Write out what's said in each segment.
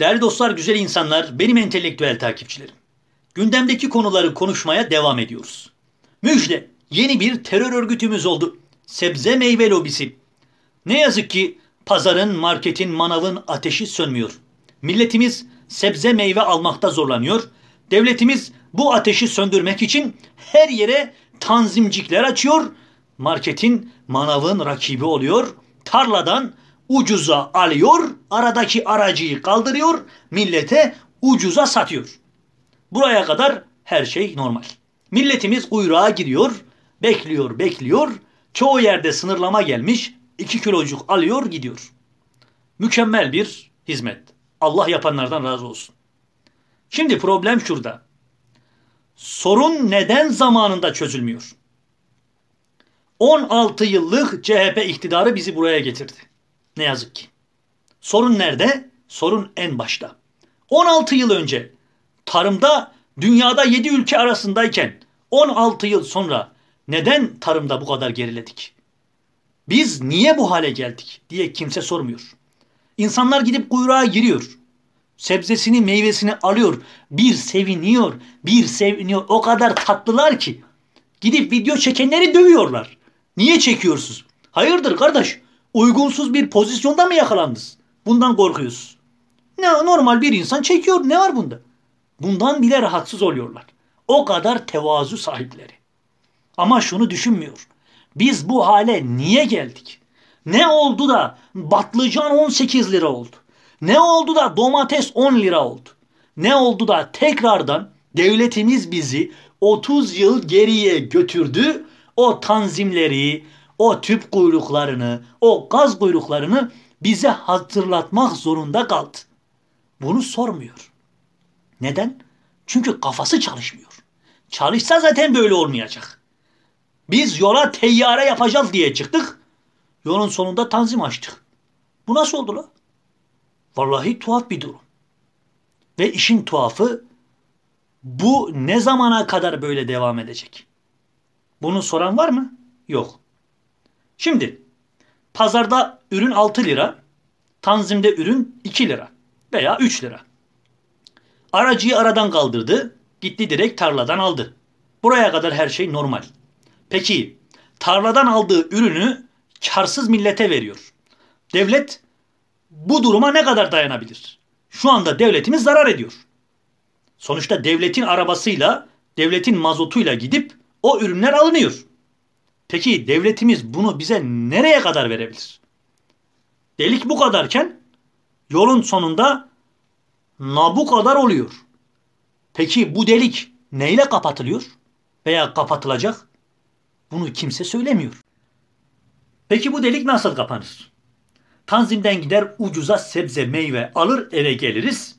Değerli dostlar, güzel insanlar, benim entelektüel takipçilerim. Gündemdeki konuları konuşmaya devam ediyoruz. Müjde, yeni bir terör örgütümüz oldu. Sebze meyve lobisi. Ne yazık ki pazarın, marketin, manavın ateşi sönmüyor. Milletimiz sebze meyve almakta zorlanıyor. Devletimiz bu ateşi söndürmek için her yere tanzimcikler açıyor. Marketin, manavın rakibi oluyor. Tarladan ucuza alıyor, aradaki aracıyı kaldırıyor, millete ucuza satıyor. Buraya kadar her şey normal. Milletimiz kuyruğa giriyor, bekliyor, bekliyor. Çoğu yerde sınırlama gelmiş, 2 kilocuk alıyor, gidiyor. Mükemmel bir hizmet. Allah yapanlardan razı olsun. Şimdi problem şurada. Sorun neden zamanında çözülmüyor? 16 yıllık CHP iktidarı bizi buraya getirdi. Ne yazık ki. Sorun nerede? Sorun en başta. 16 yıl önce tarımda dünyada 7 ülke arasındayken 16 yıl sonra neden tarımda bu kadar geriledik? Biz niye bu hale geldik diye kimse sormuyor. İnsanlar gidip kuyruğa giriyor. Sebzesini, meyvesini alıyor. Bir seviniyor, bir seviniyor. O kadar tatlılar ki. Gidip video çekenleri dövüyorlar. Niye çekiyorsunuz? Hayırdır kardeş? uygunsuz bir pozisyonda mı yakalandınız? Bundan korkuyoruz. Ne normal bir insan çekiyor. Ne var bunda? Bundan bile rahatsız oluyorlar. O kadar tevazu sahipleri. Ama şunu düşünmüyor. Biz bu hale niye geldik? Ne oldu da batlıcan 18 lira oldu? Ne oldu da domates 10 lira oldu? Ne oldu da tekrardan devletimiz bizi 30 yıl geriye götürdü? O tanzimleri, o tüp kuyruklarını, o gaz kuyruklarını bize hatırlatmak zorunda kaldı. Bunu sormuyor. Neden? Çünkü kafası çalışmıyor. Çalışsa zaten böyle olmayacak. Biz yola teyyare yapacağız diye çıktık. Yolun sonunda tanzim açtık. Bu nasıl oldu la? Vallahi tuhaf bir durum. Ve işin tuhafı bu ne zamana kadar böyle devam edecek? Bunu soran var mı? Yok. Şimdi pazarda ürün 6 lira, tanzimde ürün 2 lira veya 3 lira. Aracıyı aradan kaldırdı, gitti direkt tarladan aldı. Buraya kadar her şey normal. Peki tarladan aldığı ürünü karsız millete veriyor. Devlet bu duruma ne kadar dayanabilir? Şu anda devletimiz zarar ediyor. Sonuçta devletin arabasıyla, devletin mazotuyla gidip o ürünler alınıyor. Peki devletimiz bunu bize nereye kadar verebilir? Delik bu kadarken yolun sonunda nabu kadar oluyor. Peki bu delik neyle kapatılıyor veya kapatılacak? Bunu kimse söylemiyor. Peki bu delik nasıl kapanır? Tanzim'den gider ucuza sebze meyve alır eve geliriz.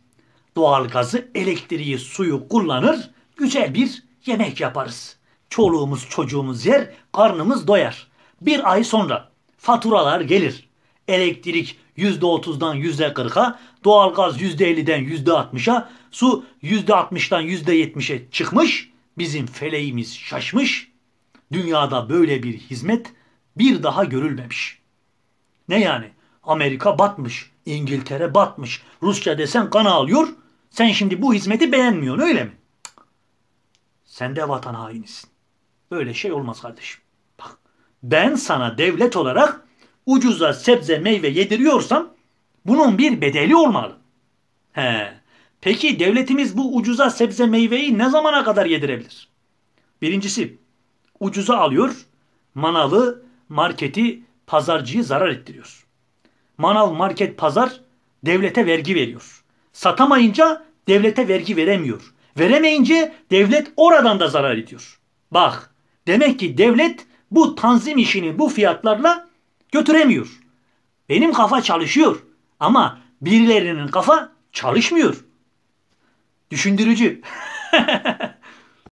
Doğalgazı, elektriği, suyu kullanır güzel bir yemek yaparız. Çoluğumuz çocuğumuz yer, karnımız doyar. Bir ay sonra faturalar gelir. Elektrik %30'dan %40'a, doğalgaz %50'den %60'a, su %60'dan %70'e çıkmış. Bizim feleğimiz şaşmış. Dünyada böyle bir hizmet bir daha görülmemiş. Ne yani? Amerika batmış, İngiltere batmış. Rusya desen kan ağlıyor. Sen şimdi bu hizmeti beğenmiyorsun öyle mi? Sen de vatan hainisin. Böyle şey olmaz kardeşim. Bak ben sana devlet olarak ucuza sebze meyve yediriyorsam bunun bir bedeli olmalı. He. Peki devletimiz bu ucuza sebze meyveyi ne zamana kadar yedirebilir? Birincisi ucuza alıyor, manalı, marketi, pazarcıyı zarar ettiriyor. Manal market, pazar devlete vergi veriyor. Satamayınca devlete vergi veremiyor. Veremeyince devlet oradan da zarar ediyor. Bak Demek ki devlet bu tanzim işini bu fiyatlarla götüremiyor. Benim kafa çalışıyor ama birilerinin kafa çalışmıyor. Düşündürücü.